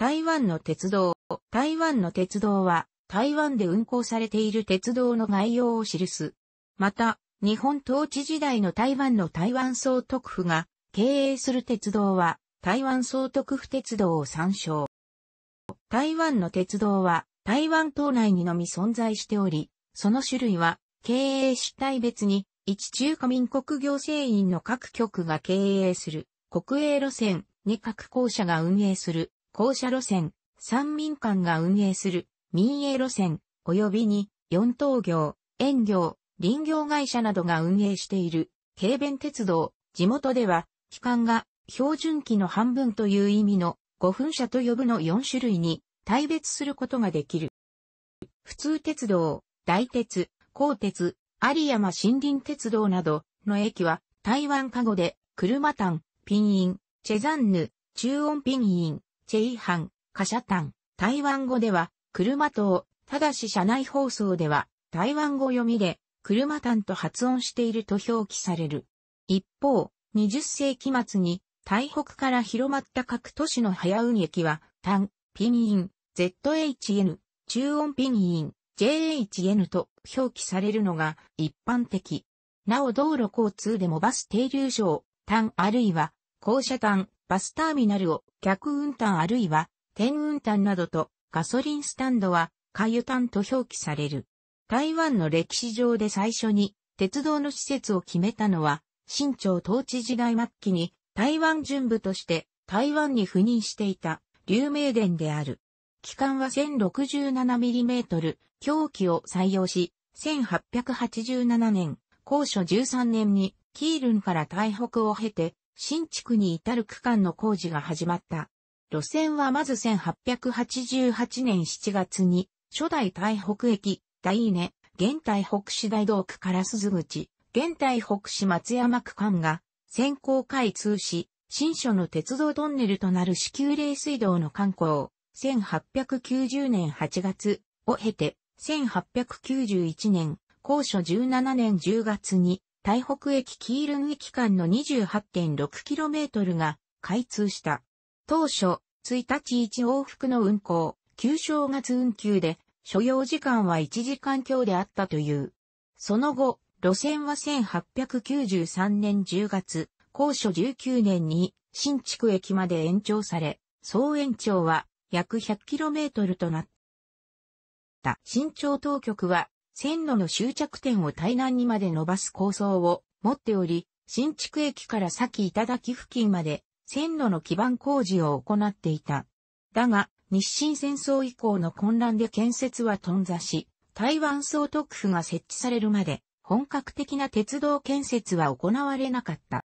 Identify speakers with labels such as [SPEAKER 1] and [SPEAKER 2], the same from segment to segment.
[SPEAKER 1] 台湾の鉄道。台湾の鉄道は、台湾で運行されている鉄道の概要を記す。また、日本統治時代の台湾の台湾総督府が経営する鉄道は、台湾総督府鉄道を参照。台湾の鉄道は、台湾島内にのみ存在しており、その種類は、経営主体別に、一中華民国行政院の各局が経営する、国営路線に各校舎が運営する校舎路線、三民間が運営する民営路線、及びに四等業、園業、林業会社などが運営している軽便鉄道、地元では機関が標準機の半分という意味の五分車と呼ぶの四種類に大別することができる。普通鉄道、大鉄、高鉄、有山森林鉄道などの駅は台湾加護で、車ン、ピンイン、チェザンヌ、中音ピンイン、チェイハン、カシャタン、台湾語では、車党、ただし車内放送では、台湾語読みで、車ンと発音していると表記される。一方、20世紀末に、台北から広まった各都市の早運駅は、単、ピンイン、ZHN、中音ピンイン、JHN と表記されるのが一般的。なお道路交通でもバス停留所、単あるいは、校舎ンバスターミナルを客運転あるいは天運端などとガソリンスタンドは下油炭と表記される。台湾の歴史上で最初に鉄道の施設を決めたのは、清朝統治時代末期に台湾巡部として台湾に赴任していた流明殿である。機関は 1067mm 狂気を採用し、1887年、高所13年にキールンから台北を経て新築に至る区間の工事が始まった。路線はまず1888年7月に、初代台北駅、大稲、現台北市大道区から鈴口、現台北市松山区間が、先行開通し、新所の鉄道トンネルとなる支給冷水道の観光、1890年8月を経て、1891年、高所17年10月に、台北駅キールン駅間の 28.6km が開通した。当初、1日1往復の運行、旧正月運休で、所要時間は1時間強であったという。その後、路線は1893年10月、高所19年に新築駅まで延長され、総延長は約 100km となった。新庁当局は線路の終着点を対南にまで伸ばす構想を持っており、新築駅から先頂付近まで線路の基盤工事を行っていた。だが、日清戦争以降の混乱で建設は頓挫し、台湾総督府が設置されるまで本格的な鉄道建設は行われなかった。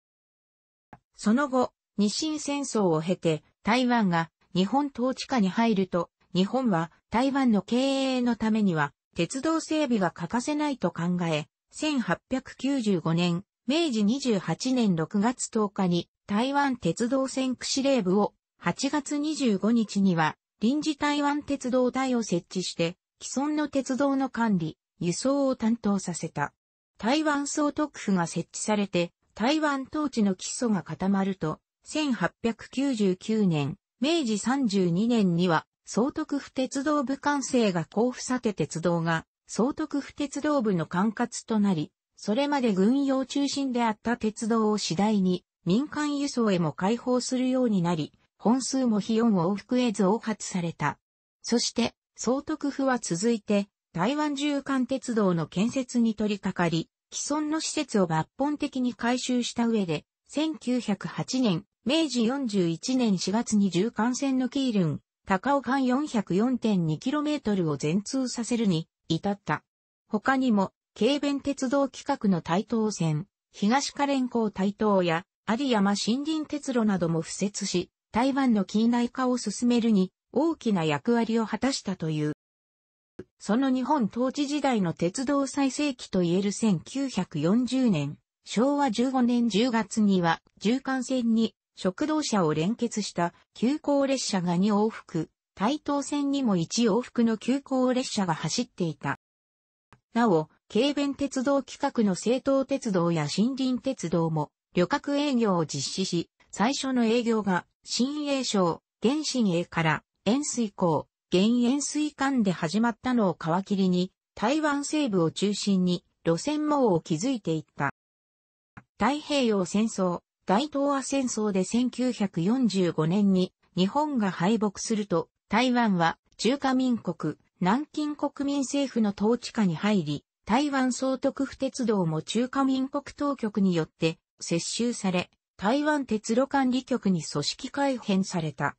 [SPEAKER 1] その後、日清戦争を経て台湾が日本統治下に入ると、日本は台湾の経営のためには鉄道整備が欠かせないと考え、1895年、明治28年6月10日に台湾鉄道線区司令部を8月25日には臨時台湾鉄道隊を設置して既存の鉄道の管理、輸送を担当させた。台湾総督府が設置されて台湾統治の基礎が固まると1899年、明治32年には総督府鉄道部管制が交付。さて鉄道が、総督府鉄道部の管轄となり、それまで軍用中心であった鉄道を次第に民間輸送へも開放するようになり、本数も費用も往復へ増発された。そして、総督府は続いて、台湾縦貫鉄道の建設に取り掛かり、既存の施設を抜本的に改修した上で、1908年、明治41年4月に縦貫線のキールン、高尾間 404.2km を全通させるに至った。他にも、軽便鉄道規格の台東線、東可連港台東や有山森林鉄路なども付設し、台湾の近代化を進めるに大きな役割を果たしたという。その日本統治時代の鉄道最盛期といえる1940年、昭和15年10月には、縦貫線に食堂車を連結した急行列車が2往復、台東線にも1往復の急行列車が走っていた。なお、軽便鉄道規格の西東鉄道や森林鉄道も旅客営業を実施し、最初の営業が新栄省、原新栄から塩水港、原塩水管で始まったのを皮切りに、台湾西部を中心に路線網を築いていった。太平洋戦争、大東亜戦争で1945年に日本が敗北すると、台湾は中華民国、南京国民政府の統治下に入り、台湾総督府鉄道も中華民国当局によって接収され、台湾鉄路管理局に組織改編された。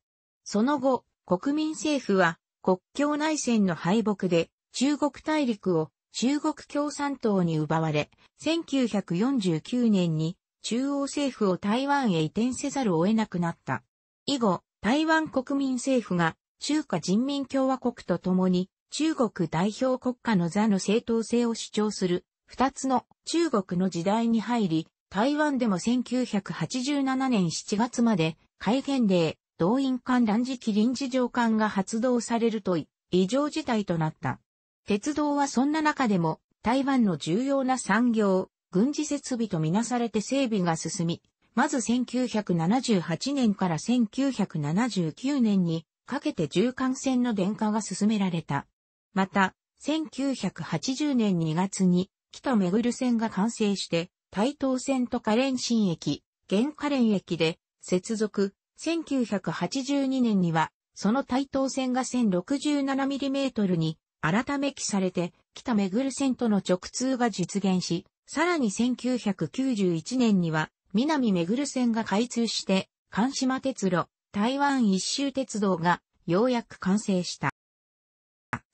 [SPEAKER 1] その後、国民政府は国境内戦の敗北で中国大陸を中国共産党に奪われ、1949年に中央政府を台湾へ移転せざるを得なくなった。以後、台湾国民政府が中華人民共和国と共に中国代表国家の座の正当性を主張する二つの中国の時代に入り、台湾でも1987年7月まで戒厳令、動員乱断食臨時上官が発動されると異常事態となった。鉄道はそんな中でも台湾の重要な産業、軍事設備とみなされて整備が進み、まず1978年から1979年にかけて重貫線の電化が進められた。また、1980年2月に北ぐる線が完成して、台東線とカレン新駅、現カレン駅で接続、1982年には、その台東線が 1067mm に改め記されて、北ぐる線との直通が実現し、さらに1991年には、南めぐる線が開通して、関島鉄路、台湾一周鉄道が、ようやく完成した。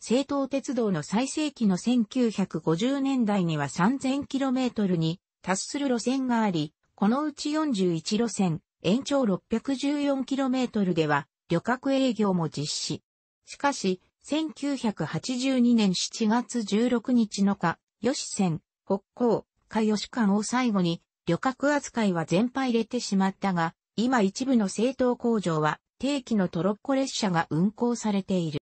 [SPEAKER 1] 西東鉄道の最盛期の1950年代には 3000km に達する路線があり、このうち41路線、延長 614km では旅客営業も実施。しかし、1982年7月16日のか、吉線、北港、海吉館を最後に、旅客扱いは全廃れてしまったが、今一部の製党工場は定期のトロッコ列車が運行されている。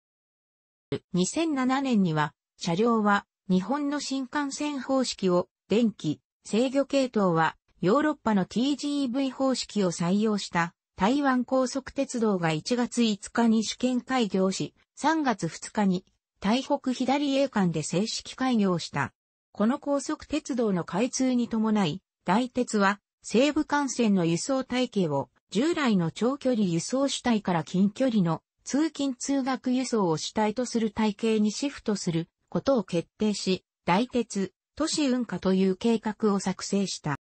[SPEAKER 1] 2007年には、車両は日本の新幹線方式を電気、制御系統はヨーロッパの TGV 方式を採用した台湾高速鉄道が1月5日に試験開業し、3月2日に台北左営間で正式開業した。この高速鉄道の開通に伴い、大鉄は西部幹線の輸送体系を従来の長距離輸送主体から近距離の通勤通学輸送を主体とする体系にシフトすることを決定し、大鉄、都市運化という計画を作成した。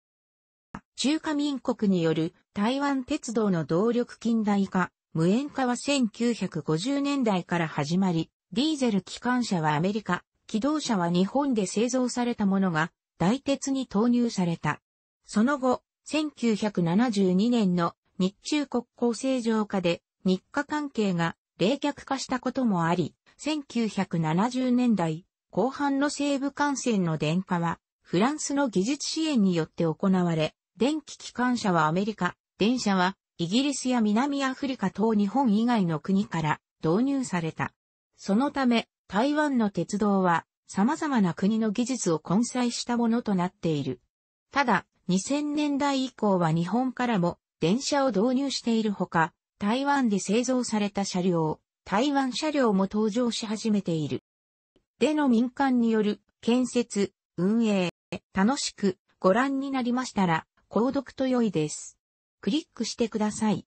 [SPEAKER 1] 中華民国による台湾鉄道の動力近代化、無縁化は1950年代から始まり、ディーゼル機関車はアメリカ、機動車は日本で製造されたものが大鉄に投入された。その後、1972年の日中国交正常化で日華関係が冷却化したこともあり、1970年代後半の西部幹線の電化はフランスの技術支援によって行われ、電気機関車はアメリカ、電車はイギリスや南アフリカ等日本以外の国から導入された。そのため、台湾の鉄道は様々な国の技術を混載したものとなっている。ただ、2000年代以降は日本からも電車を導入しているほか、台湾で製造された車両、台湾車両も登場し始めている。での民間による建設、運営、楽しくご覧になりましたら、購読と良いです。クリックしてください。